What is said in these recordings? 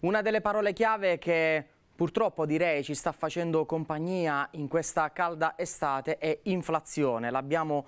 Una delle parole chiave che purtroppo direi ci sta facendo compagnia in questa calda estate è inflazione. L'abbiamo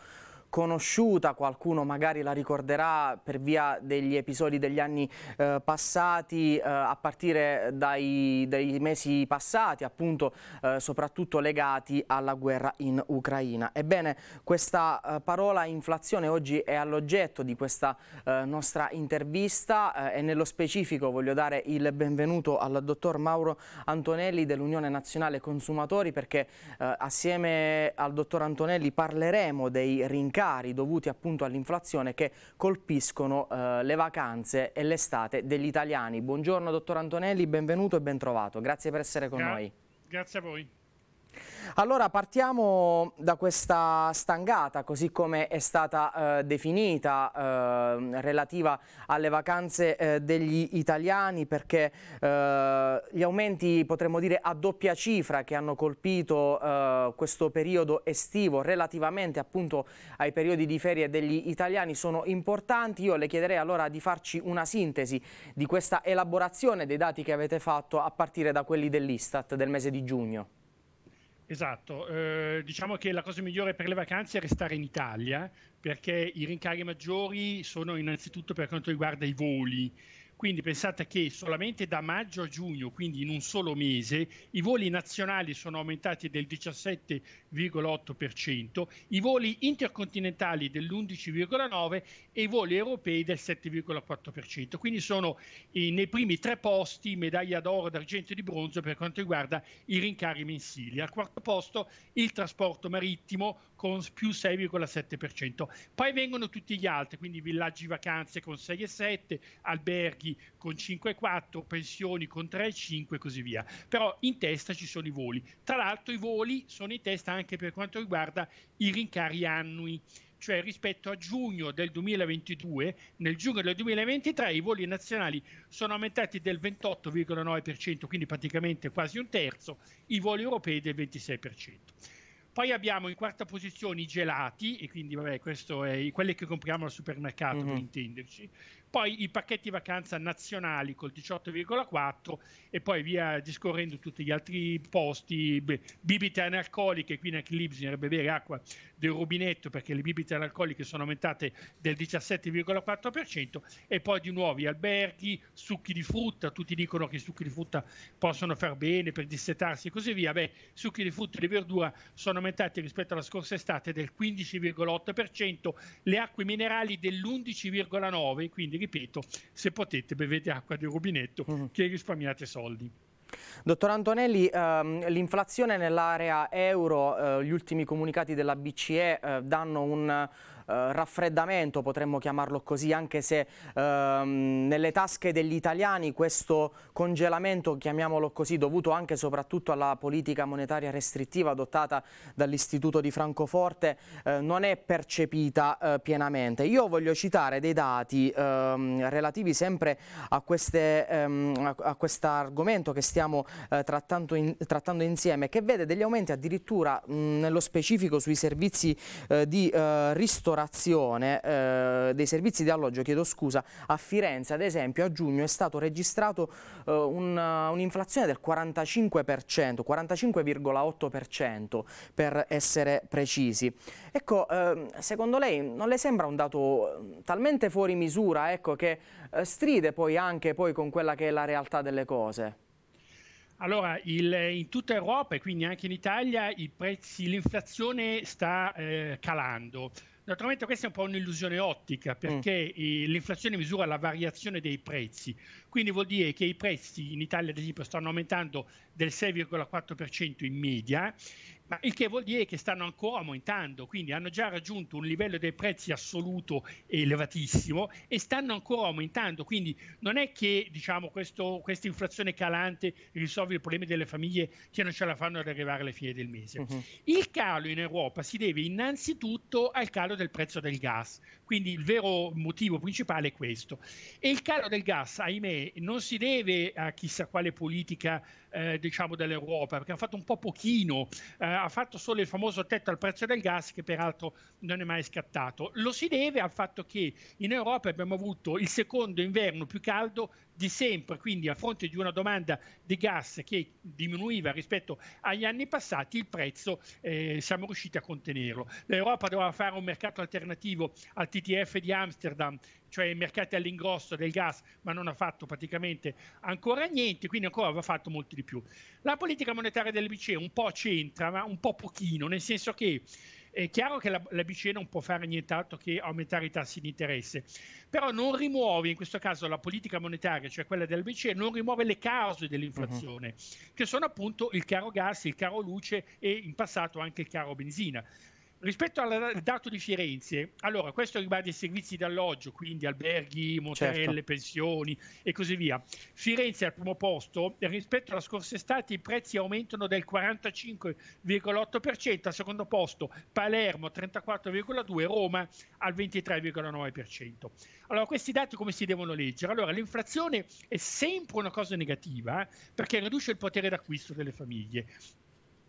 conosciuta, qualcuno magari la ricorderà per via degli episodi degli anni eh, passati, eh, a partire dai, dai, mesi passati, appunto eh, soprattutto legati alla guerra in Ucraina. Ebbene, questa eh, parola inflazione oggi è all'oggetto di questa eh, nostra intervista eh, e nello specifico voglio dare il benvenuto al dottor Mauro Antonelli dell'Unione Nazionale Consumatori perché assieme al dottor Antonelli parleremo dei rincari rincari dovuti appunto all'inflazione che colpiscono eh, le vacanze e l'estate degli italiani. Buongiorno dottor Antonelli, benvenuto e bentrovato. Grazie per essere con Gra noi. Grazie a voi. Allora partiamo da questa stangata, così come è stata eh, definita, eh, relativa alle vacanze eh, degli italiani, perché eh, gli aumenti, potremmo dire, a doppia cifra che hanno colpito eh, questo periodo estivo relativamente appunto ai periodi di ferie degli italiani sono importanti. Io le chiederei allora di farci una sintesi di questa elaborazione dei dati che avete fatto a partire da quelli dell'Istat del mese di giugno. Esatto, eh, diciamo che la cosa migliore per le vacanze è restare in Italia perché i rincari maggiori sono innanzitutto per quanto riguarda i voli quindi pensate che solamente da maggio a giugno, quindi in un solo mese, i voli nazionali sono aumentati del 17,8%, i voli intercontinentali dell'11,9% e i voli europei del 7,4%. Quindi sono eh, nei primi tre posti medaglia d'oro, d'argento e di bronzo per quanto riguarda i rincari mensili. Al quarto posto il trasporto marittimo con più 6,7%. Poi vengono tutti gli altri, quindi villaggi vacanze con 6,7%, alberghi voli con 5,4, pensioni con 3,5 e così via. Però in testa ci sono i voli. Tra l'altro i voli sono in testa anche per quanto riguarda i rincari annui cioè rispetto a giugno del 2022, nel giugno del 2023 i voli nazionali sono aumentati del 28,9%, quindi praticamente quasi un terzo, i voli europei del 26%. Poi abbiamo in quarta posizione i gelati, e quindi vabbè, questo è quelli che compriamo al supermercato mm-hmm. per intenderci, poi i pacchetti vacanza nazionali col 18,4 e poi via discorrendo tutti gli altri posti, bibite analcoliche, quindi anche lì bisognerebbe bere acqua del rubinetto perché le bibite analcoliche sono aumentate del 17,4% e poi di nuovi alberghi, succhi di frutta, tutti dicono che i succhi di frutta possono far bene per dissetarsi e così via, beh, succhi di frutta e di verdura sono aumentati rispetto alla scorsa estate del 15,8%, le acque minerali dell'11,9%, quindi ripeto, se potete bevete acqua del rubinetto mm. che risparmiate soldi. Dottor Antonelli, ehm, l'inflazione nell'area euro, eh, gli ultimi comunicati della BCE eh, danno un eh, raffreddamento, potremmo chiamarlo così, anche se ehm, nelle tasche degli italiani questo congelamento, chiamiamolo così, dovuto anche e soprattutto alla politica monetaria restrittiva adottata dall'Istituto di Francoforte, eh, non è percepita eh, pienamente. Io voglio citare dei dati ehm, relativi sempre a, ehm, a, a questo argomento che stiamo eh, trattando, in, trattando, insieme, che vede degli aumenti addirittura mh, nello specifico sui servizi eh, di eh, ristorazione ristorazione, eh, dei servizi di alloggio, chiedo scusa, a Firenze ad esempio a giugno è stato registrato eh, un'inflazione un del 45%, 45,8% per essere precisi. Ecco, eh, secondo lei non le sembra un dato mm, talmente fuori misura ecco, che eh, stride poi anche poi con quella che è la realtà delle cose? Allora, il, in tutta Europa e quindi anche in Italia l'inflazione sta eh, calando naturalmente questa è un po' un'illusione ottica mm. perché mm. l'inflazione misura la variazione dei prezzi, quindi vuol dire che i prezzi in Italia ad esempio stanno aumentando del 6,4% in media, ma il che vuol dire che stanno ancora aumentando, quindi hanno già raggiunto un livello dei prezzi assoluto elevatissimo e stanno ancora aumentando, quindi non è che diciamo, questo, questa inflazione calante risolve i problemi delle famiglie che non ce la fanno ad arrivare alle fine del mese. Mm-hmm. Il calo in Europa si deve innanzitutto al calo del prezzo del gas. Quindi il vero motivo principale è questo. E il calo del gas, ahimè, non si deve a chissà quale politica eh, diciamo dell'Europa, perché ha fatto un po' pochino, eh, ha fatto solo il famoso tetto al prezzo del gas che peraltro non è mai scattato. Lo si deve al fatto che in Europa abbiamo avuto il secondo inverno più caldo di sempre, quindi a fronte di una domanda di gas che diminuiva rispetto agli anni passati, il prezzo eh, siamo riusciti a contenerlo. L'Europa doveva fare un mercato alternativo al TTF di Amsterdam cioè i mercati all'ingrosso del gas, ma non ha fatto praticamente ancora niente, quindi ancora va fatto molto di più. La politica monetaria della BCE un po' c'entra, ma un po' pochino, nel senso che è chiaro che la, la, BCE non può fare nient'altro che aumentare i tassi di interesse, però non rimuove, in questo caso la politica monetaria, cioè quella della BCE, non rimuove le cause dell'inflazione, uh-huh. che sono appunto il caro gas, il caro luce e in passato anche il caro benzina rispetto al dato di Firenze, allora questo riguarda i servizi d'alloggio, quindi alberghi, motel, certo. pensioni e così via. Firenze è al primo posto, rispetto alla scorsa estate i prezzi aumentano del 45,8%, al secondo posto Palermo 34,2%, Roma al 23,9%. Allora questi dati come si devono leggere? Allora l'inflazione è sempre una cosa negativa eh, perché riduce il potere d'acquisto delle famiglie.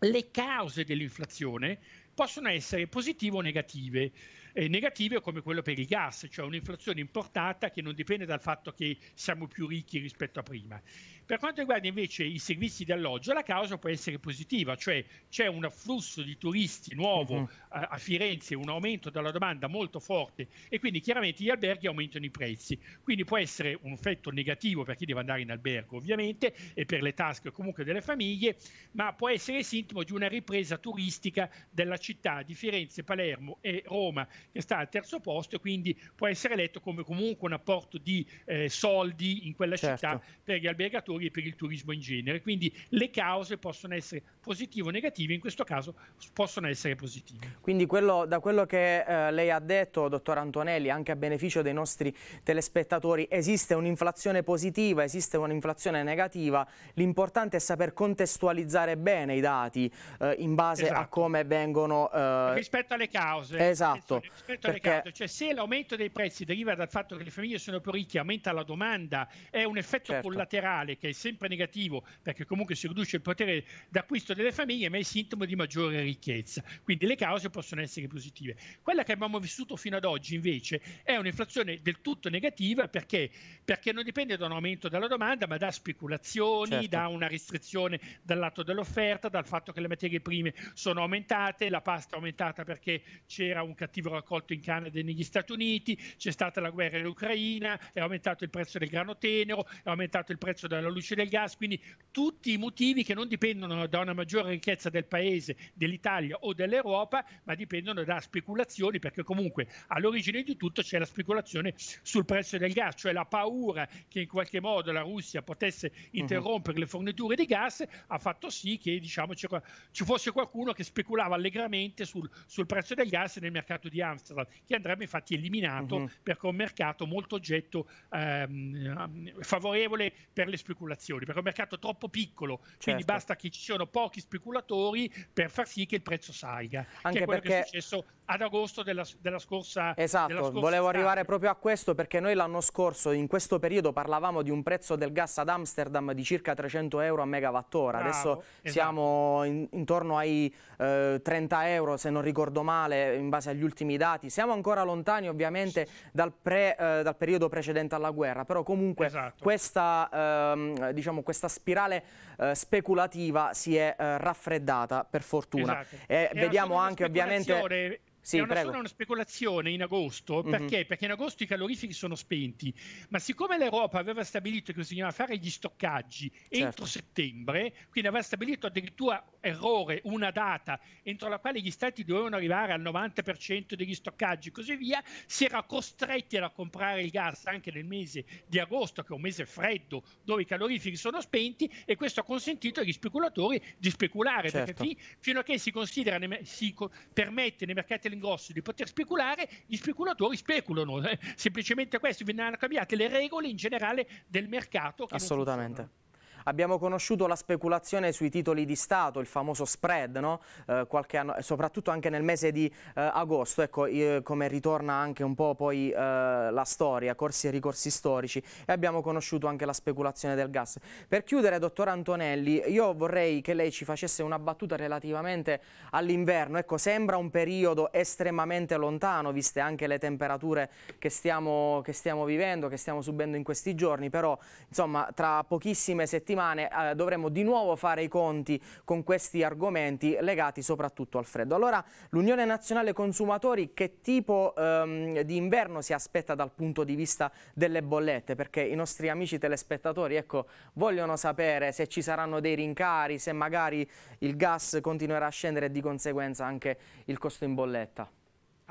Le cause dell'inflazione possono essere positive o negative eh, negative come quello per il gas, cioè un'inflazione importata che non dipende dal fatto che siamo più ricchi rispetto a prima. Per quanto riguarda invece i servizi di alloggio, la causa può essere positiva, cioè c'è un afflusso di turisti nuovo uh-huh. a, a, Firenze, un aumento della domanda molto forte e quindi chiaramente gli alberghi aumentano i prezzi. Quindi può essere un effetto negativo per chi deve andare in albergo ovviamente e per le tasche comunque delle famiglie, ma può essere sintomo di una ripresa turistica della città di Firenze, Palermo e Roma che sta al terzo posto e quindi può essere letto come comunque un apporto di eh, soldi in quella certo. città per gli albergatori e per il turismo in genere. Quindi le cause possono essere positive o negative, in questo caso possono essere positive. Quindi quello, da quello che eh, lei ha detto, dottor Antonelli, anche a beneficio dei nostri telespettatori, esiste un'inflazione positiva, esiste un'inflazione negativa, l'importante è saper contestualizzare bene i dati eh, in base esatto. a come vengono... Eh, Rispetto alle cause. Esatto rispetto perché... alle cause, cioè se l'aumento dei prezzi deriva dal fatto che le famiglie sono più ricche, aumenta la domanda, è un effetto certo. collaterale che è sempre negativo perché comunque si riduce il potere d'acquisto delle famiglie, ma è sintomo di maggiore ricchezza. Quindi le cause possono essere positive. Quella che abbiamo vissuto fino ad oggi invece è un'inflazione del tutto negativa perché, perché non dipende da un aumento della domanda, ma da speculazioni, certo. da una restrizione dal lato dell'offerta, dal fatto che le materie prime sono aumentate, la pasta è aumentata perché c'era un cattivo accolto in Canada e negli Stati Uniti, c'è stata la guerra in Ucraina, è aumentato il prezzo del grano tenero, è aumentato il prezzo della luce del gas, quindi tutti i motivi che non dipendono da una maggiore ricchezza del paese, dell'Italia o dell'Europa, ma dipendono da speculazioni, perché comunque all'origine di tutto c'è la speculazione sul prezzo del gas, cioè la paura che in qualche modo la Russia potesse mhm. interrompere uh-huh. le forniture di gas ha fatto sì che diciamo, ci fosse qualcuno che speculava allegramente sul, sul prezzo del gas nel mercato di Amazon Amsterdam, che andrebbe infatti eliminato uh-huh. Mhm. perché è un mercato molto oggetto ehm, ehm favorevole per le speculazioni, perché è un mercato troppo piccolo, certo. quindi basta che ci siano pochi speculatori per far sì che il prezzo salga, Anche che è quello perché... che è successo ad agosto della, della scorsa Esatto, della scorsa volevo estate. arrivare proprio a questo perché noi l'anno scorso in questo periodo parlavamo di un prezzo del gas ad Amsterdam di circa 300 euro a megawattora, Bravo, adesso esatto. siamo in, intorno ai eh, 30 euro se non ricordo male in base agli ultimi dati dati. Siamo ancora lontani ovviamente dal, pre, eh, dal periodo precedente alla guerra, però comunque esatto. questa, ehm, diciamo, questa, spirale eh, speculativa si è eh, raffreddata per fortuna. Esatto. E, e vediamo anche ovviamente... Sì, è una prego. sola una speculazione in agosto mhm. perché? Mm-hmm. Perché in agosto i calorifici sono spenti, ma siccome l'Europa aveva stabilito che bisognava fare gli stoccaggi certo. entro settembre, quindi aveva stabilito addirittura errore una data entro la quale gli stati dovevano arrivare al 90% degli stoccaggi e così via, si era costretti a comprare il gas anche nel mese di agosto, che è un mese freddo dove i calorifici sono spenti, e questo ha consentito agli speculatori di speculare certo. perché fino a che si, considera si co- permette nei mercati dell'ingrosso di poter speculare, gli speculatori speculano. Eh? Semplicemente questo, vengono cambiate le regole in generale del mercato. Assolutamente. Abbiamo conosciuto la speculazione sui titoli di Stato, il famoso spread, no? eh, anno, soprattutto anche nel mese di eh, agosto, ecco eh, come ritorna anche un po' poi eh, la storia, corsi e ricorsi storici e abbiamo conosciuto anche la speculazione del gas. Per chiudere, dottor Antonelli, io vorrei che lei ci facesse una battuta relativamente all'inverno, ecco sembra un periodo estremamente lontano, viste anche le temperature che stiamo, che stiamo vivendo, che stiamo subendo in questi giorni, però insomma tra pochissime settimane settimane eh, dovremo di nuovo fare i conti con questi argomenti legati soprattutto al freddo. Allora l'Unione Nazionale Consumatori che tipo ehm, di inverno si aspetta dal punto di vista delle bollette? Perché i nostri amici telespettatori ecco, vogliono sapere se ci saranno dei rincari, se magari il gas continuerà a scendere e di conseguenza anche il costo in bolletta.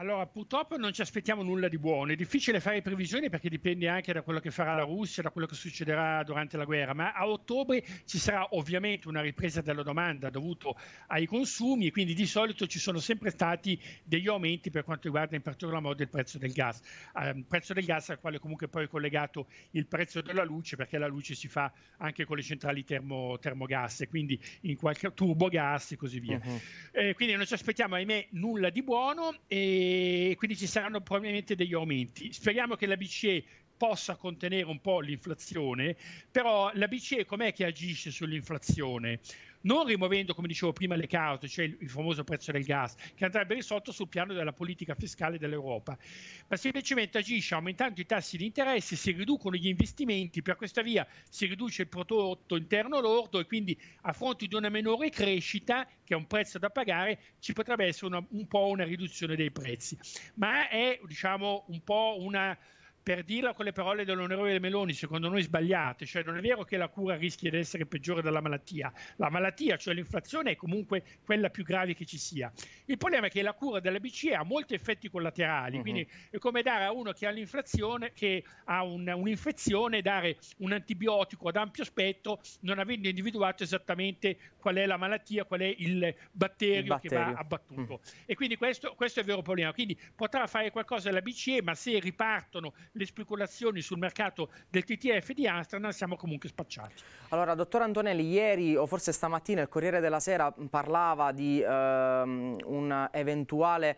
Allora, purtroppo non ci aspettiamo nulla di buono. È difficile fare previsioni perché dipende anche da quello che farà la Russia, da quello che succederà durante la guerra. Ma a ottobre ci sarà ovviamente una ripresa della domanda dovuto ai consumi e quindi di solito ci sono sempre stati degli aumenti per quanto riguarda in particolar modo il prezzo del gas. Il eh, prezzo del gas al quale comunque poi è collegato il prezzo della luce perché la luce si fa anche con le centrali termo, termogas e quindi in qualche turbogas e così via. Uh-huh. Eh, quindi non ci aspettiamo, ahimè, nulla di buono. E quindi ci saranno probabilmente degli aumenti. Speriamo che la BCE possa contenere un po' l'inflazione, però la BCE com'è che agisce sull'inflazione? non rimuovendo, come dicevo prima, le cause, cioè il famoso prezzo del gas, che andrebbe risolto sul piano della politica fiscale dell'Europa, ma semplicemente agisce aumentando i tassi di interesse, si riducono gli investimenti, per questa via si riduce il prodotto interno lordo e quindi a fronte di una minore crescita, che è un prezzo da pagare, ci potrebbe essere una, un po' una riduzione dei prezzi. Ma è diciamo, un po' una per dirla con le parole dell'onorevole Meloni, secondo noi sbagliate, cioè non è vero che la cura rischia di essere peggiore della malattia, la malattia, cioè l'inflazione, è comunque quella più grave che ci sia. Il problema è che la cura della BCE ha molti effetti collaterali, uh-huh. quindi è come dare a uno che ha l'inflazione, che ha un, un'infezione, dare un antibiotico ad ampio spettro, non avendo individuato esattamente qual è la malattia, qual è il batterio, il batterio. che va abbattuto. Uh-huh. E quindi questo, questo è il vero problema. Quindi potrà fare qualcosa la BCE, ma se ripartono le speculazioni sul mercato del TTF di Astana siamo comunque spacciati. Allora, dottor Antonelli, ieri o forse stamattina il Corriere della Sera parlava di ehm, un eventuale eh,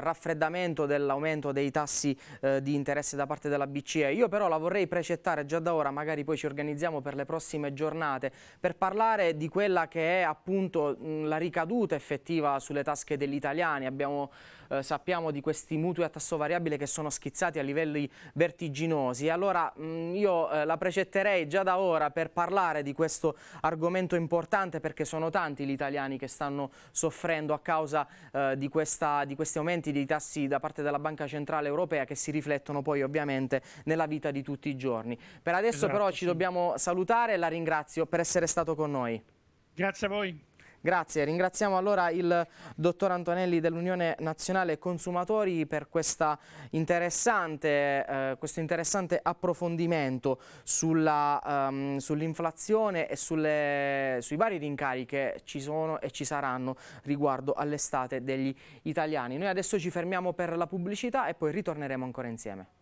raffreddamento dell'aumento dei tassi eh, di interesse da parte della BCE. Io però la vorrei precettare già da ora, magari poi ci organizziamo per le prossime giornate, per parlare di quella che è appunto mh, la ricaduta effettiva sulle tasche degli italiani. Abbiamo eh, sappiamo di questi mutui a tasso variabile che sono schizzati a livelli vertiginosi. Allora mh, mm, io eh, la precetterei già da ora per parlare di questo argomento importante perché sono tanti gli italiani che stanno soffrendo a causa eh, di, questa, di questi aumenti dei tassi da parte della Banca Centrale Europea che si riflettono poi ovviamente nella vita di tutti i giorni. Per adesso esatto, però ci sì. dobbiamo salutare, e la ringrazio per essere stato con noi. Grazie a voi. Grazie, ringraziamo allora il dottor Antonelli dell'Unione Nazionale Consumatori per interessante, eh, questo interessante approfondimento ehm, sull'inflazione um, sull e sulle, sui vari rincari che ci sono e ci saranno riguardo all'estate degli italiani. Noi adesso ci fermiamo per la pubblicità e poi ritorneremo ancora insieme.